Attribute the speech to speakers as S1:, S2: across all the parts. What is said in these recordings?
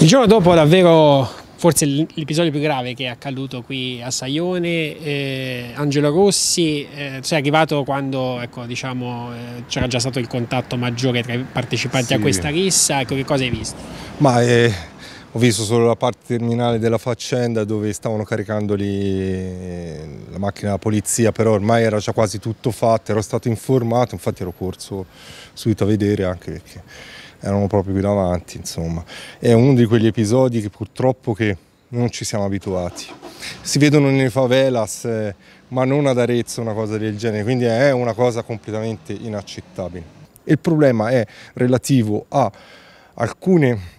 S1: Il giorno dopo davvero forse l'episodio più grave che è accaduto qui a Saione, eh, Angelo Rossi, eh, sei arrivato quando ecco, diciamo, eh, c'era già stato il contatto maggiore tra i partecipanti sì. a questa rissa, ecco, che cosa hai visto?
S2: Ma, eh, ho visto solo la parte terminale della faccenda dove stavano caricando lì eh, la macchina della polizia, però ormai era già quasi tutto fatto, ero stato informato, infatti ero corso subito a vedere anche perché erano proprio qui davanti, insomma. È uno di quegli episodi che purtroppo che non ci siamo abituati. Si vedono nelle favelas, eh, ma non ad Arezzo una cosa del genere, quindi è una cosa completamente inaccettabile. Il problema è relativo a alcune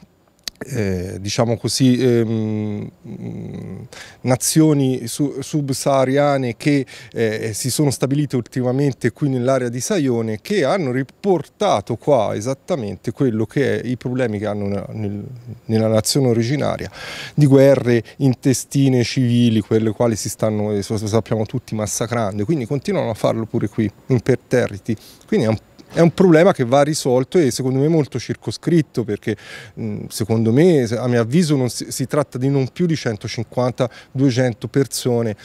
S2: eh, diciamo così, ehm, nazioni subsahariane che eh, si sono stabilite ultimamente qui nell'area di Saione che hanno riportato qua esattamente quello che è i problemi che hanno nel, nella nazione originaria di guerre intestine civili, quelle quali si stanno, sappiamo tutti, massacrando. Quindi continuano a farlo pure qui, imperterriti. Quindi è un è un problema che va risolto e secondo me molto circoscritto perché secondo me, a mio avviso, si, si tratta di non più di 150-200 persone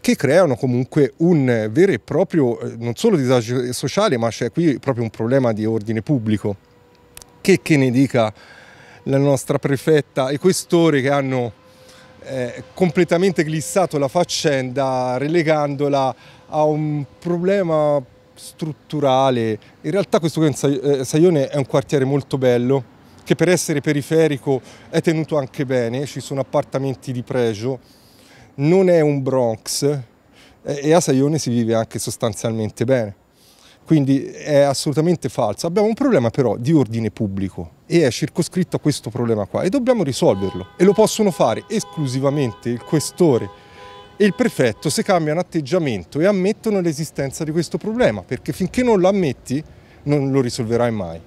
S2: che creano comunque un vero e proprio, eh, non solo disagio sociale, ma c'è qui proprio un problema di ordine pubblico. Che, che ne dica la nostra prefetta e questore che hanno eh, completamente glissato la faccenda relegandola a un problema strutturale. In realtà questo qui in eh, Saione è un quartiere molto bello, che per essere periferico è tenuto anche bene, ci sono appartamenti di pregio, non è un Bronx eh, e a Saione si vive anche sostanzialmente bene. Quindi è assolutamente falso. Abbiamo un problema però di ordine pubblico e è circoscritto a questo problema qua e dobbiamo risolverlo. E lo possono fare esclusivamente il questore e il prefetto se cambiano atteggiamento e ammettono l'esistenza di questo problema, perché finché non lo ammetti non lo risolverai mai.